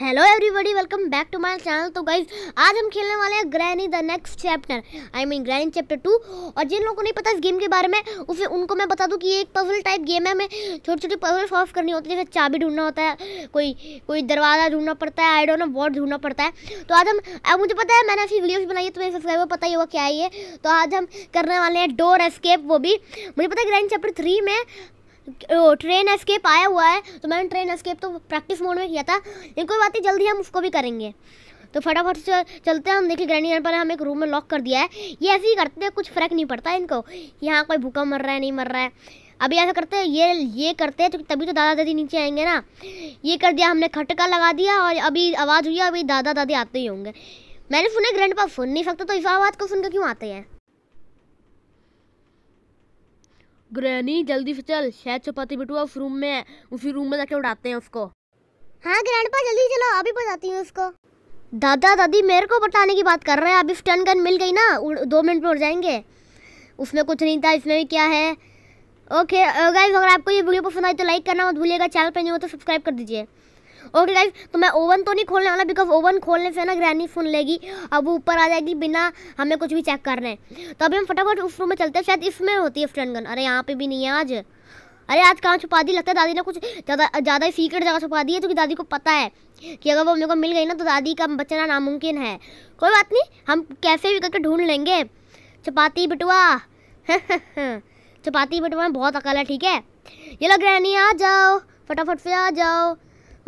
Hello everybody welcome back to my channel तो guys आज हम खेलने वाले हैं Granny the next chapter I mean Granny chapter two और जिन लोगों को नहीं पता इस गेम के बारे में उसे उनको मैं बता दूं कि ये एक पजल टाइप गेम है हमें छोटी छोटी पजल सॉल्व करनी होती है जैसे चाबी ढूंढना होता है कोई कोई दरवाज़ा ढूंढना पड़ता है आई ना नो ढूंढना पड़ता है तो आज हम अब मुझे पता है मैंने ऐसी वीडियोज बनाई है तो मेरे सब्सक्राइबर पता ही होगा क्या है ये तो आज हम करने वाले हैं डोर एस्केप वो भी मुझे पता है ग्रैंड चैप्टर थ्री में ट्रेन एस्केप आया हुआ है तो मैंने ट्रेन एस्केप तो प्रैक्टिस मोड में किया था लेकिन कोई बात नहीं जल्दी हम उसको भी करेंगे तो फटाफट से चलते हैं हम देखिए ग्रैंड पर हमें एक रूम में लॉक कर दिया है ये ऐसे ही करते हैं कुछ फ़र्क नहीं पड़ता है इनको यहाँ कोई भूखा मर रहा है नहीं मर रहा है अभी ऐसा करते हैं ये ये करते हैं तो तभी तो दादा दादी नीचे आएंगे ना ये कर दिया हमने खटका लगा दिया और अभी आवाज़ हुई अभी दादा दादी आते ही होंगे मैंने सुना ग्रैंड सुन नहीं सकता तो इस आवाज़ को सुनकर क्यों आते हैं ग्रैनी जल्दी से चल शायद चपाती बिटुआ उस रूम में है उसी रूम में जाके उड़ाते हैं उसको हाँ ग्रैंडपा जल्दी चलो अभी बताती हूँ उसको दादा दादी मेरे को बताने की बात कर रहे हैं अभी स्टन गन मिल गई ना दो मिनट में उड़ जाएंगे उसमें कुछ नहीं था इसमें भी क्या है ओके गाइस uh, अगर आपको ये वीडियो पसंद आई तो लाइक करना मत भूलिएगा चैनल पर नहीं हो तो सब्सक्राइब कर दीजिए ओके गाइज तो मैं ओवन तो नहीं खोलने वाला बिकॉज ओवन खोलने से ना ग्रैनी सुन लेगी अब वो ऊपर आ जाएगी बिना हमें कुछ भी चेक कर रहे हैं तो अभी हम फटाफट उस रूम में चलते हैं शायद इसमें होती है फ्रेंड गन अरे यहाँ पे भी नहीं है आज अरे आज कहाँ छुपा दी लगता है दादी ने कुछ ज़्यादा ज़्यादा सीक्रेट जगह छुपा दी है क्योंकि दादी को पता है कि अगर वो मेरे को मिल गई ना तो दादी का बचना नामुमकिन है कोई बात नहीं हम कैसे भी करके ढूंढ लेंगे चपाती बटुआ चपाती बटुआ में बहुत अकल है ठीक है ये लग रहा है नहीं आ जाओ फटाफट से आ जाओ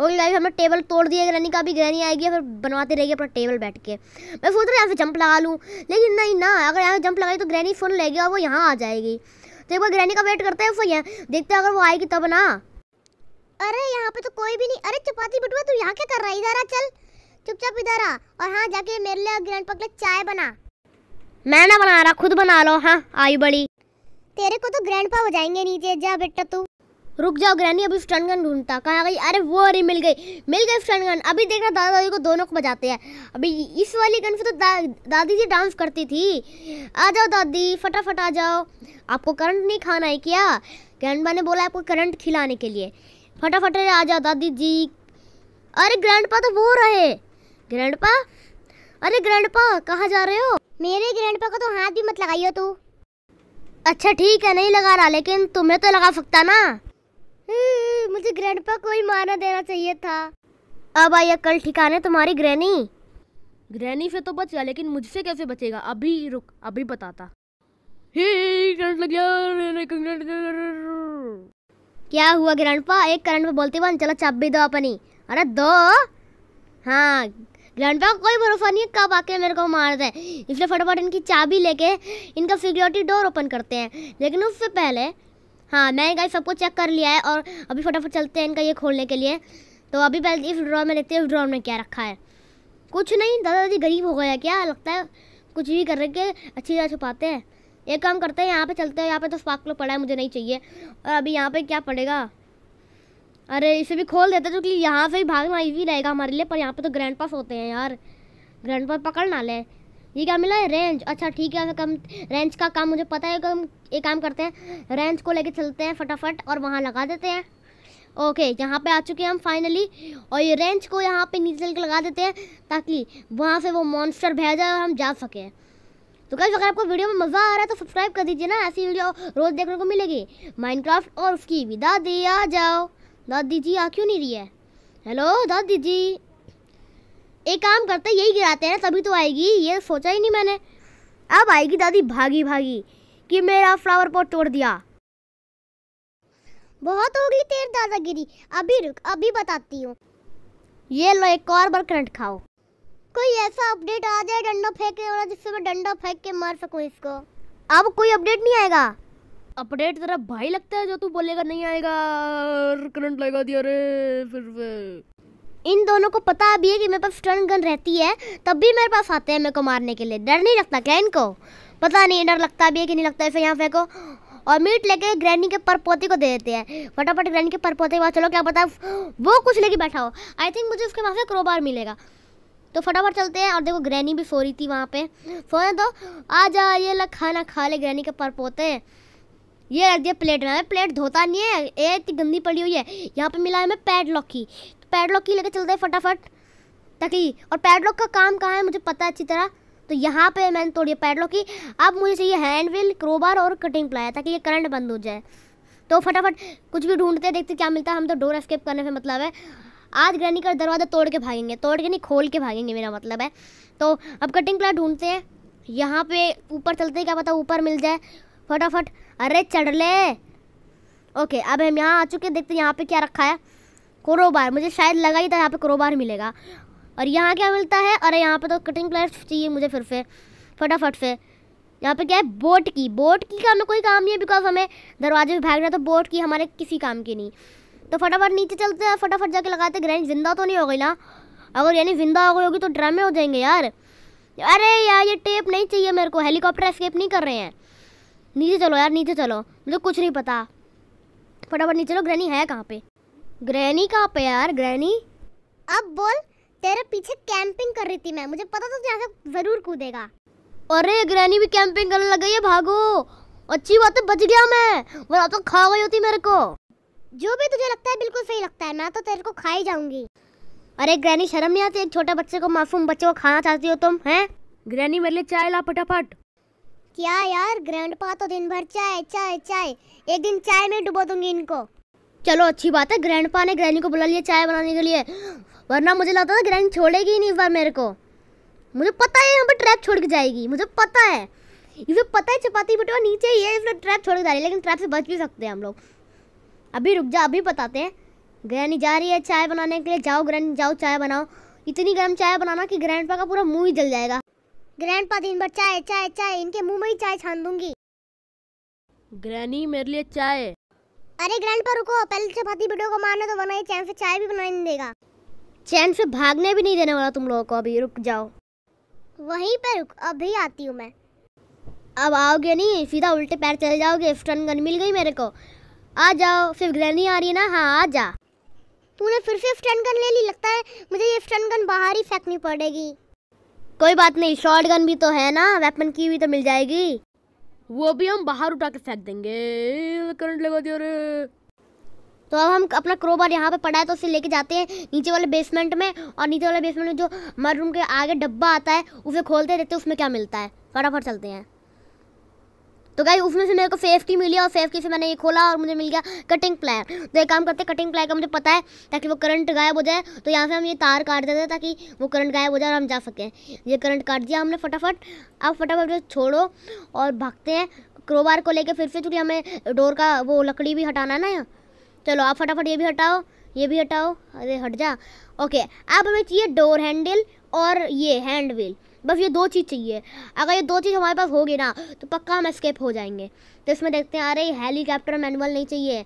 ओके गाइस हमने टेबल तोड़ दिया ग्रैनी का भी ग्रैनी आएगी फिर बनवाते रहेंगे अपना टेबल बैठ के मैं सोच रहा यहाँ से जंप लगा लूँ लेकिन नहीं ना अगर यहाँ से जंप लगाई तो ग्रैनी फोन लेगी और वो यहाँ आ जाएगी तो एक बार ग्रैनी का वेट करते हैं फिर यहाँ देखते हैं अगर वो आएगी तब ना अरे यहाँ पे तो कोई भी नहीं अरे चपाती बटुआ तू यहाँ क्या कर रहा है इधर आ चल चुपचाप इधर आ और हाँ जाके मेरे लिए ग्रैंड पक चाय बना मैं ना बना रहा खुद बना लो हाँ आई बड़ी तेरे को तो ग्रैंड पा हो जाएंगे नीचे जा बेटा तू रुक जाओ ग्रैनी अभी स्टन गन ढूंढता कहाँ गई अरे वो अरे मिल गई मिल गई स्टन गन अभी देख दादा दादी को दोनों को बजाते हैं अभी इस वाली गन से तो दा, दादी जी डांस करती थी आ जाओ दादी फटाफट आ जाओ आपको करंट नहीं खाना है क्या ग्रैंड ने बोला आपको करंट खिलाने के लिए फटाफट आ जाओ दादी जी अरे ग्रैंड तो वो रहे ग्रैंड अरे ग्रैंड कहाँ जा रहे हो मेरे ग्रैंड को तो हाथ भी मत लगाइयो तू अच्छा ठीक है नहीं लगा रहा लेकिन तुम्हें तो लगा सकता ना हम्म, मुझे ग्रैंडपा को ही मारा देना चाहिए था अब आया कल ठिकाने तुम्हारी ग्रैनी ग्रैनी से तो बच गया लेकिन मुझसे कैसे बचेगा अभी रुक अभी बताता क्या हुआ ग्रैंडपा एक करंट बोलते बन चलो चाप भी दो अपनी अरे दो हाँ ग्रैंडपा को कोई भरोसा नहीं है कब आके मेरे को मार दे इसलिए फटाफट इनकी चाबी लेके इनका सिक्योरिटी डोर ओपन करते हैं लेकिन उससे पहले हाँ मैंने गाइस सबको चेक कर लिया है और अभी फटाफट चलते हैं इनका ये खोलने के लिए तो अभी पहले इस ड्रॉ में देखते हैं ड्रॉ में क्या रखा है कुछ नहीं दादा दादी गरीब हो गया क्या लगता है कुछ भी कर के अच्छी तरह छुपाते हैं एक काम करते हैं यहाँ पे चलते हैं यहाँ पे तो स्पार्कलो पड़ा है मुझे नहीं चाहिए और अभी यहाँ पे क्या पड़ेगा अरे इसे भी खोल देते क्योंकि यहाँ से भी भागना ईजी रहेगा हमारे लिए पर यहाँ पे तो ग्रैंड पास होते हैं यार ग्रैंड पास पकड़ ना ले ये क्या मिला है रेंज अच्छा ठीक है कम रेंज का काम मुझे पता है हम ये काम करते हैं रेंज को लेके चलते हैं फटाफट और वहाँ लगा देते हैं ओके यहाँ पे आ चुके हैं हम फाइनली और ये रेंज को यहाँ पे नीचे चल के लगा देते हैं ताकि वहाँ से वो मॉन्स्टर भेजा जाए और हम जा सकें तो कैसे अगर आपको वीडियो में मज़ा आ रहा है तो सब्सक्राइब कर दीजिए ना ऐसी वीडियो रोज़ देखने को मिलेगी माइनक्राफ्ट और उसकी विदा दी आ जाओ दादी जी आ क्यों नहीं रही है हेलो दादी जी एक काम करते यही गिराते हैं तभी तो आएगी ये सोचा ही नहीं मैंने अब आएगी दादी भागी भागी कि मेरा फ्लावर पॉट तोड़ दिया बहुत होगी तेर दादागिरी अभी रुक अभी बताती हूँ ये लो एक और बार करंट खाओ कोई ऐसा अपडेट आ जाए डंडा फेंक के वाला जिससे मैं डंडा फेंक के मार सकूँ इसको अब कोई अपडेट नहीं आएगा अपडेट तेरा भाई लगता है जो तू बोलेगा नहीं आएगा करंट लगा दिया रे फिर, फिर। इन दोनों को पता भी है कि मेरे पास स्टन गन रहती है तब भी मेरे पास आते हैं मेरे को मारने के लिए डर नहीं लगता क्या इनको पता नहीं डर लगता भी है कि नहीं लगता फिर यहाँ फेंको और मीट लेके ग्रैनी के पर पोते को दे देते हैं फटाफट ग्रैनी के पोते के बाद चलो क्या पता वो कुछ लेके बैठा हो आई थिंक मुझे उसके वहाँ से क्रोबार मिलेगा तो फटाफट चलते हैं और देखो ग्रैनी भी सो रही थी वहाँ पे सोने दो तो आ जा ये लग खाना खा ले ग्रैनी के पर पोते ये रख दिया प्लेट में प्लेट धोता नहीं है ये इतनी गंदी पड़ी हुई है यहाँ पे मिला है हमें लॉक की पैडलॉक की लेके चलते हैं फटाफट ताकि और पैडलॉक का काम कहाँ है मुझे पता है अच्छी तरह तो यहाँ पे मैंने तोड़ी पैडलॉक की अब मुझे चाहिए हैंड व्हील क्रोबार और कटिंग प्लाया ताकि ये करंट बंद हो जाए तो फटाफट कुछ भी ढूंढते हैं देखते क्या मिलता है हम तो डोर एस्केप करने में मतलब है आज ग्रैनी का दरवाज़ा तोड़ के भागेंगे तोड़ के नहीं खोल के भागेंगे मेरा मतलब है तो अब कटिंग प्लाया ढूंढते हैं यहाँ पे ऊपर चलते हैं क्या पता ऊपर मिल जाए फटाफट अरे चढ़ ले ओके अब हम यहाँ आ चुके हैं देखते हैं यहाँ पे क्या रखा है क्रोबार मुझे शायद लगा ही था यहाँ पे क्रोबार मिलेगा और यहाँ क्या मिलता है अरे यहाँ पे तो कटिंग प्लेट चाहिए मुझे फिर से फटाफट से यहाँ पे क्या है बोट की बोट की का हमें कोई काम नहीं है बिकॉज हमें दरवाजे में भागना तो बोट की हमारे किसी काम की नहीं तो फटाफट नीचे चलते हैं फटाफट जाके लगाते ग्रैंड जिंदा तो नहीं हो गई ना अगर यानी जिंदा हो गई होगी तो ड्रामे हो जाएंगे यार अरे यार ये टेप नहीं चाहिए मेरे को हेलीकॉप्टर एस्केप नहीं कर रहे हैं नीचे चलो यार नीचे चलो मुझे कुछ नहीं पता फटाफट नीचे चलो ग्रैनी है कहाँ पे ग्रैनी का प्यार ग्रैनी अब बोल तेरे पीछे कैंपिंग कर रही थी मैं मुझे पता था तो जरूर कूदेगा अरे ग्रैनी भी कैंपिंग करने लग गई है भागो अच्छी बात है बच गया मैं वरना तो खा गई होती मेरे को जो भी तुझे लगता है बिल्कुल सही लगता है मैं तो तेरे को खा ही जाऊंगी अरे ग्रैनी शर्म नहीं आती एक छोटे बच्चे को मासूम बच्चे को खाना चाहती हो तुम हैं ग्रैनी मेरे लिए चाय ला फटाफट क्या यार ग्रैंडपा तो दिन भर चाय चाय चाय एक दिन चाय में डुबो दूंगी इनको चलो अच्छी बात है ग्रैंड ने ग्रैनी को बुला लिया चाय बनाने के लिए वरना मुझे लगता था ग्रैनी छोड़ेगी ही नहीं इस बार मेरे को मुझे पता है यहाँ पर ट्रैप छोड़ के जाएगी मुझे पता है इसे पता है चपाती बटवा नीचे ही है इसलिए ट्रैप छोड़ के जा रही है लेकिन ट्रैप से बच भी सकते हैं हम लोग अभी रुक जा अभी बताते हैं ग्रैनी जा रही है चाय बनाने के लिए जाओ ग्रैनी जाओ चाय बनाओ इतनी गर्म चाय बनाना कि ग्रैंड का पूरा मुँह ही जल जाएगा ग्रैंड दिन भर चाय चाय चाय इनके मुँह में ही चाय छान दूंगी ग्रैनी मेरे लिए चाय अरे ग्रैंड पर रुको पहले चपाती वीडियो को मारने तो वरना ये चैन से चाय भी बनाने नहीं देगा चैन से भागने भी नहीं देने वाला तुम लोगों को अभी रुक जाओ वहीं पर रुक अभी आती हूँ मैं अब आओगे नहीं सीधा उल्टे पैर चले जाओगे स्टन गन मिल गई मेरे को आ जाओ सिर्फ ग्रैनी आ रही है ना हाँ आ जा तूने फिर से स्टन गन ले ली लगता है मुझे ये स्टन गन बाहर ही फेंकनी पड़ेगी कोई बात नहीं शॉर्ट गन भी तो है ना वेपन की भी तो मिल जाएगी वो भी हम बाहर उठा के फेंक देंगे करंट लगा दिया रे तो अब हम अपना क्रोबार यहाँ पे पड़ा है तो उसे लेके जाते हैं नीचे वाले बेसमेंट में और नीचे वाले बेसमेंट में जो मर रूम के आगे डब्बा आता है उसे खोलते रहते हैं उसमें क्या मिलता है फटाफट चलते हैं तो गाई उसमें से मेरे को सेफ्टी मिली और सेफ्टी से मैंने ये खोला और मुझे मिल गया कटिंग प्लायर तो एक काम करते हैं कटिंग प्लायर का मुझे पता है ताकि वो करंट गायब हो जाए तो यहाँ से हम ये तार काट देते हैं ताकि वो करंट गायब हो जाए और हम जा सकें ये करंट काट दिया हमने फटाफट अब फटाफट छोड़ो और भागते हैं क्रोबार को लेकर फिर से चूँकि हमें डोर का वो लकड़ी भी हटाना है ना यहाँ चलो आप फटाफट ये भी हटाओ ये भी हटाओ अरे हट जा ओके अब हमें चाहिए डोर हैंडल और ये हैंड व्हील बस ये दो चीज़ चाहिए अगर ये दो चीज़ हमारे पास होगी ना तो पक्का हम स्केप हो जाएंगे तो इसमें देखते हैं अरे हेलीकॉप्टर मैनुअल नहीं चाहिए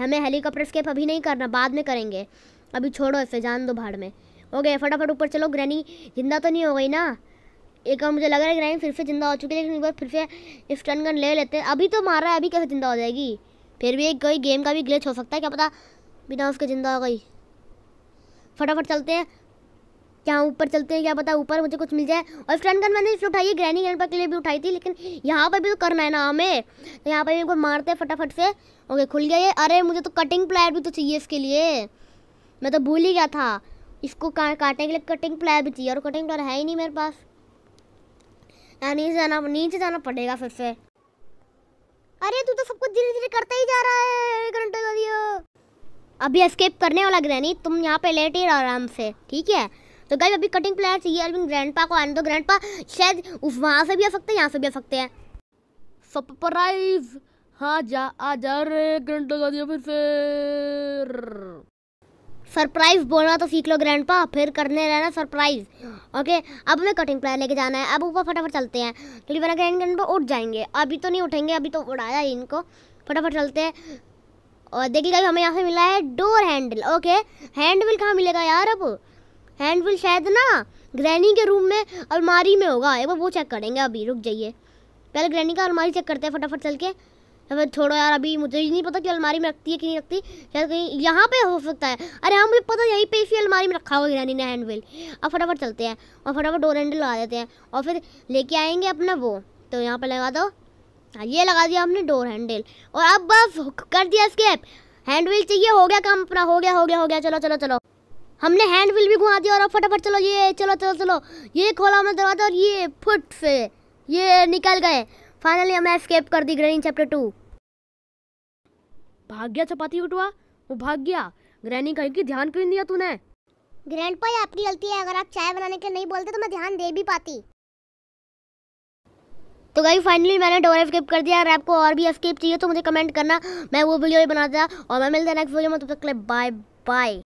हमें हेलीकॉप्टर स्केप अभी नहीं करना बाद में करेंगे अभी छोड़ो इसे जान दो भाड़ में ओके फटाफट ऊपर चलो ग्रैनी जिंदा तो नहीं हो गई ना एक बार मुझे लग रहा है ग्रैनी फिर से जिंदा हो चुकी है लेकिन एक बार फिर से स्टन गन ले लेते हैं अभी तो मार रहा है अभी कैसे जिंदा हो जाएगी फिर भी एक कोई गेम का भी ग्लिच हो सकता है क्या पता बिना उसके ज़िंदा हो गई फटाफट चलते हैं क्या ऊपर चलते हैं क्या पता ऊपर मुझे कुछ मिल जाए और फ्रेंड गन मैंने इसलिए उठाई है ग्रैनी गन पर के लिए भी उठाई थी लेकिन यहाँ पर भी तो करना है ना हमें तो यहाँ पर भी इनको मारते हैं फटाफट से ओके खुल गया ये अरे मुझे तो कटिंग प्लायर भी तो चाहिए इसके लिए मैं तो भूल ही गया था इसको का, काटने के लिए कटिंग प्लायर भी चाहिए और कटिंग प्लायर है ही नहीं मेरे पास नीचे जाना नीचे जाना पड़ेगा फिर से अरे तू तो सब कुछ धीरे धीरे करता ही जा रहा है घंटे अभी एस्केप करने वाला ग्रैनी तुम यहाँ पे रहो आराम से ठीक है तो गाइस अभी कटिंग प्लान चाहिए अरविंद ग्रैंड को आने दो ग्रैंड शायद वहाँ से भी आ सकते हैं यहाँ से भी आ सकते हैं सरप्राइज हाँ जा आ जा रे ग्रैंड लगा दिया फिर से सरप्राइज बोलना तो सीख लो ग्रैंड फिर करने रहना सरप्राइज ओके अब हमें कटिंग प्लान लेके जाना है अब ऊपर फटाफट चलते हैं क्योंकि मेरा ग्रैंड ग्रैंड उठ जाएंगे अभी तो नहीं उठेंगे अभी तो उड़ाया इनको फटाफट चलते हैं और देखिए देखिएगा हमें यहाँ से मिला है डोर हैंडल ओके हैंडल कहाँ मिलेगा यार अब हैंडबिल शायद ना ग्रैनी के रूम में अलमारी में होगा एक बार वो चेक करेंगे अभी रुक जाइए पहले ग्रैनी का अलमारी चेक करते हैं फटाफट चल के अब छोड़ो यार अभी मुझे ही नहीं पता कि अलमारी में रखती है कि नहीं रखती शायद कहीं यहाँ पे हो सकता है अरे हाँ मुझे पता यहीं पे इसी अलमारी में रखा हुआ ग्रैनी ने हैंडबिल अब फटाफट चलते हैं और फटाफट डोर हैंडल लगा देते हैं और फिर लेके आएंगे अपना वो तो यहाँ पर लगा दो हाँ ये लगा दिया हमने डोर हैंडल और अब बस कर दिया स्केप हैंडबिल चाहिए हो गया काम अपना हो गया हो गया हो गया चलो चलो चलो हमने हैंड व्हील भी घुमा दिया और अब फटाफट चलो ये चलो चलो चलो ये खोला हमने दरवाजा और ये फुट से ये निकल गए फाइनली हमें एस्केप कर दी ग्रैनी चैप्टर टू भाग गया चपाती उठवा वो भाग गया ग्रैनी कहीं की ध्यान क्यों दिया तूने ग्रैंड ये आपकी गलती है अगर आप चाय बनाने के नहीं बोलते तो मैं ध्यान दे भी पाती तो गाई फाइनली मैंने डोर एस्केप कर दिया अगर आपको और भी एस्केप चाहिए तो मुझे कमेंट करना मैं वो वीडियो भी बना दिया और मैं मिलता नेक्स्ट वीडियो में तब तक के लिए बाय बाय